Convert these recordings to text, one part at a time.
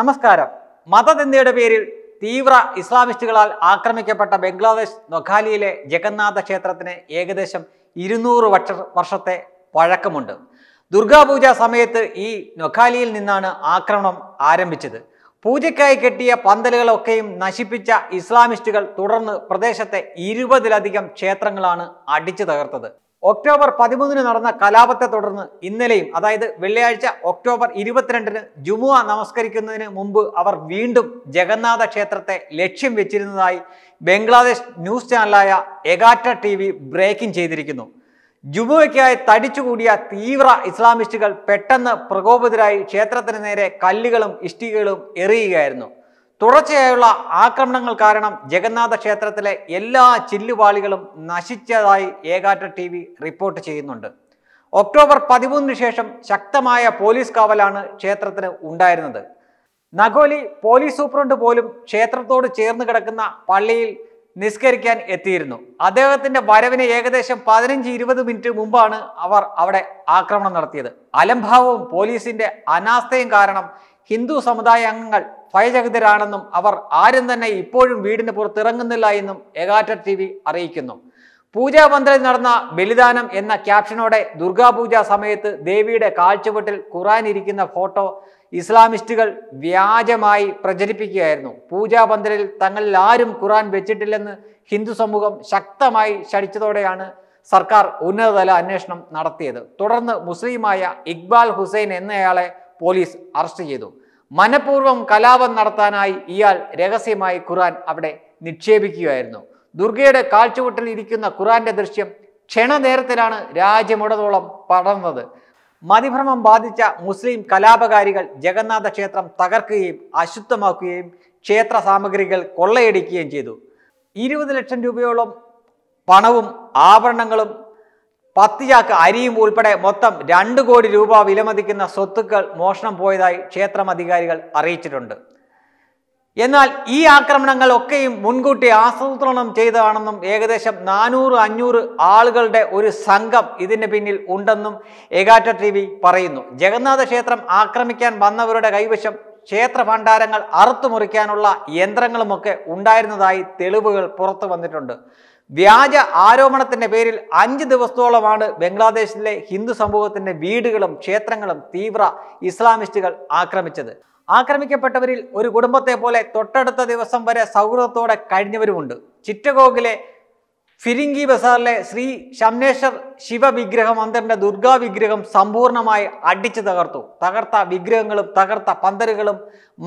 നമസ്കാരം മതനിന്ദയുടെ പേരിൽ തീവ്ര ഇസ്ലാമിസ്റ്റുകളാൽ ആക്രമിക്കപ്പെട്ട ബംഗ്ലാദേശ് നൊഖാലിയിലെ ജഗന്നാഥ ക്ഷേത്രത്തിന് ഏകദേശം ഇരുന്നൂറ് വർഷ വർഷത്തെ പഴക്കമുണ്ട് ദുർഗാപൂജ സമയത്ത് ഈ നൊഖാലിയിൽ നിന്നാണ് ആക്രമണം ആരംഭിച്ചത് പൂജയ്ക്കായി കെട്ടിയ പന്തലുകളൊക്കെയും നശിപ്പിച്ച ഇസ്ലാമിസ്റ്റുകൾ തുടർന്ന് പ്രദേശത്തെ ഇരുപതിലധികം ക്ഷേത്രങ്ങളാണ് അടിച്ചു തകർത്തത് ഒക്ടോബർ പതിമൂന്നിന് നടന്ന കലാപത്തെ തുടർന്ന് ഇന്നലെയും അതായത് വെള്ളിയാഴ്ച ഒക്ടോബർ ഇരുപത്തിരണ്ടിന് ജുമുഅ നമസ്കരിക്കുന്നതിന് മുമ്പ് അവർ വീണ്ടും ജഗന്നാഥ ക്ഷേത്രത്തെ ലക്ഷ്യം വെച്ചിരുന്നതായി ബംഗ്ലാദേശ് ന്യൂസ് ചാനലായ എഗാറ്റ ടി വി ബ്രേക്കിംഗ് ചെയ്തിരിക്കുന്നു ജുമുവയ്ക്കായി തടിച്ചുകൂടിയ തീവ്ര ഇസ്ലാമിസ്റ്റുകൾ പെട്ടെന്ന് പ്രകോപിതരായി ക്ഷേത്രത്തിന് നേരെ കല്ലുകളും ഇഷ്ടികകളും എറിയുകയായിരുന്നു തുടർച്ചയായുള്ള ആക്രമണങ്ങൾ കാരണം ജഗന്നാഥ ക്ഷേത്രത്തിലെ എല്ലാ ചില്ലുപാളികളും നശിച്ചതായി ഏകാറ്റ ടി വി റിപ്പോർട്ട് ചെയ്യുന്നുണ്ട് ഒക്ടോബർ പതിമൂന്നിന് ശേഷം ശക്തമായ പോലീസ് കാവലാണ് ക്ഷേത്രത്തിന് ഉണ്ടായിരുന്നത് നഗോലി പോലീസ് സൂപ്രണ്ട് പോലും ക്ഷേത്രത്തോട് ചേർന്ന് കിടക്കുന്ന പള്ളിയിൽ നിസ്കരിക്കാൻ എത്തിയിരുന്നു അദ്ദേഹത്തിന്റെ വരവിന് ഏകദേശം പതിനഞ്ച് ഇരുപത് മിനിറ്റ് മുമ്പാണ് അവർ അവിടെ ആക്രമണം നടത്തിയത് അലംഭാവവും പോലീസിന്റെ അനാസ്ഥയും കാരണം ഹിന്ദു സമുദായ അംഗങ്ങൾ ഭയചകിതരാണെന്നും അവർ ആരും തന്നെ ഇപ്പോഴും വീടിന് പുറത്തിറങ്ങുന്നില്ല എന്നും ഏകാറ്റർ ടി വി അറിയിക്കുന്നു പൂജാമന്ദിരത്തിൽ നടന്ന ബലിദാനം എന്ന ക്യാപ്ഷനോടെ ദുർഗാപൂജ സമയത്ത് ദേവിയുടെ കാഴ്ചവെട്ടിൽ ഖുറാൻ ഇരിക്കുന്ന ഫോട്ടോ ഇസ്ലാമിസ്റ്റുകൾ വ്യാജമായി പ്രചരിപ്പിക്കുകയായിരുന്നു പൂജാപന്തലിൽ തങ്ങളിൽ ആരും ഖുറാൻ വെച്ചിട്ടില്ലെന്ന് ഹിന്ദു സമൂഹം ശക്തമായി ശടിച്ചതോടെയാണ് സർക്കാർ ഉന്നതതല അന്വേഷണം നടത്തിയത് തുടർന്ന് മുസ്ലിമായ ഇക്ബാൽ ഹുസൈൻ എന്നയാളെ പോലീസ് അറസ്റ്റ് ചെയ്തു മനഃപൂർവ്വം കലാപം നടത്താനായി ഇയാൾ രഹസ്യമായി ഖുറാൻ അവിടെ നിക്ഷേപിക്കുകയായിരുന്നു ദുർഗയുടെ കാഴ്ചവട്ടിൽ ഇരിക്കുന്ന ഖുറാന്റെ ദൃശ്യം ക്ഷണനേരത്തിലാണ് രാജ്യമുടതോളം പടർന്നത് മതിഭ്രമം ബാധിച്ച മുസ്ലിം കലാപകാരികൾ ജഗന്നാഥ ക്ഷേത്രം തകർക്കുകയും അശുദ്ധമാക്കുകയും ക്ഷേത്ര സാമഗ്രികൾ കൊള്ളയടിക്കുകയും ചെയ്തു ഇരുപത് ലക്ഷം രൂപയോളം പണവും ആഭരണങ്ങളും പത്ത് ചാക്ക് അരിയും ഉൾപ്പെടെ മൊത്തം രണ്ട് കോടി രൂപ വിലമതിക്കുന്ന സ്വത്തുക്കൾ മോഷണം പോയതായി ക്ഷേത്രം അധികാരികൾ അറിയിച്ചിട്ടുണ്ട് എന്നാൽ ഈ ആക്രമണങ്ങൾ ഒക്കെയും മുൻകൂട്ടി ആസൂത്രണം ചെയ്തതാണെന്നും ഏകദേശം നാനൂറ് അഞ്ഞൂറ് ആളുകളുടെ ഒരു സംഘം ഇതിന് പിന്നിൽ ഉണ്ടെന്നും ഏകാറ്റ ടി വി പറയുന്നു ജഗന്നാഥ ക്ഷേത്രം ആക്രമിക്കാൻ വന്നവരുടെ കൈവശം ക്ഷേത്ര ഭണ്ഡാരങ്ങൾ അറുത്തുമുറിക്കാനുള്ള യന്ത്രങ്ങളുമൊക്കെ ഉണ്ടായിരുന്നതായി തെളിവുകൾ പുറത്തു വന്നിട്ടുണ്ട് വ്യാജ ആരോപണത്തിന്റെ പേരിൽ അഞ്ച് ദിവസത്തോളമാണ് ബംഗ്ലാദേശിലെ ഹിന്ദു സമൂഹത്തിന്റെ വീടുകളും ക്ഷേത്രങ്ങളും തീവ്ര ഇസ്ലാമിസ്റ്റുകൾ ആക്രമിച്ചത് ആക്രമിക്കപ്പെട്ടവരിൽ ഒരു കുടുംബത്തെ പോലെ തൊട്ടടുത്ത ദിവസം വരെ സൗഹൃദത്തോടെ കഴിഞ്ഞവരുമുണ്ട് ചിറ്റഗോഗിലെ ഫിരിങ്കി ബസാറിലെ ശ്രീ ശംനേശ്വർ ശിവവിഗ്രഹ മന്ദിറിന്റെ ദുർഗാ വിഗ്രഹം സമ്പൂർണ്ണമായി അടിച്ചു തകർത്തു തകർത്ത വിഗ്രഹങ്ങളും തകർത്ത പന്തലുകളും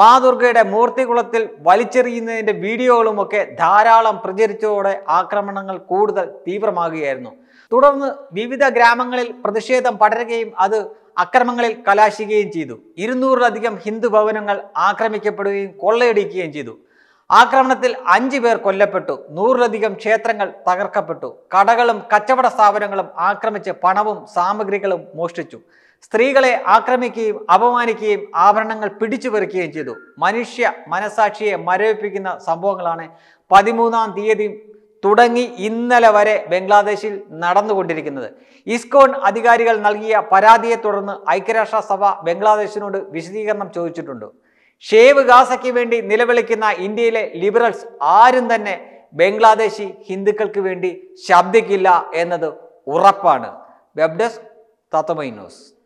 മാ ദുർഗയുടെ മൂർത്തികുളത്തിൽ വലിച്ചെറിയുന്നതിന്റെ വീഡിയോകളുമൊക്കെ ധാരാളം പ്രചരിച്ചതോടെ ആക്രമണങ്ങൾ കൂടുതൽ തീവ്രമാകുകയായിരുന്നു തുടർന്ന് വിവിധ ഗ്രാമങ്ങളിൽ പ്രതിഷേധം പടരുകയും അത് അക്രമങ്ങളിൽ കലാശിക്കുകയും ചെയ്തു ഇരുന്നൂറിലധികം ഹിന്ദു ഭവനങ്ങൾ ആക്രമിക്കപ്പെടുകയും കൊള്ളയടിക്കുകയും ചെയ്തു ആക്രമണത്തിൽ അഞ്ചു പേർ കൊല്ലപ്പെട്ടു നൂറിലധികം ക്ഷേത്രങ്ങൾ തകർക്കപ്പെട്ടു കടകളും കച്ചവട സ്ഥാപനങ്ങളും ആക്രമിച്ച് പണവും സാമഗ്രികളും മോഷ്ടിച്ചു സ്ത്രീകളെ ആക്രമിക്കുകയും അപമാനിക്കുകയും ആഭരണങ്ങൾ പിടിച്ചുപറിക്കുകയും ചെയ്തു മനുഷ്യ മനസാക്ഷിയെ മരവിപ്പിക്കുന്ന സംഭവങ്ങളാണ് പതിമൂന്നാം തീയതി തുടങ്ങി ഇന്നലെ വരെ ബംഗ്ലാദേശിൽ നടന്നുകൊണ്ടിരിക്കുന്നത് ഇസ്കോൺ അധികാരികൾ നൽകിയ പരാതിയെ തുടർന്ന് ഐക്യരാഷ്ട്രസഭ ബംഗ്ലാദേശിനോട് വിശദീകരണം ചോദിച്ചിട്ടുണ്ട് ഷേവ് ഗാസയ്ക്ക് വേണ്ടി നിലവിളിക്കുന്ന ഇന്ത്യയിലെ ലിബറൽസ് ആരും തന്നെ ബംഗ്ലാദേശി ഹിന്ദുക്കൾക്ക് വേണ്ടി ശബ്ദിക്കില്ല എന്നത് ഉറപ്പാണ് വെബ് ഡെസ്ക് തത്തമൈ ന്യൂസ്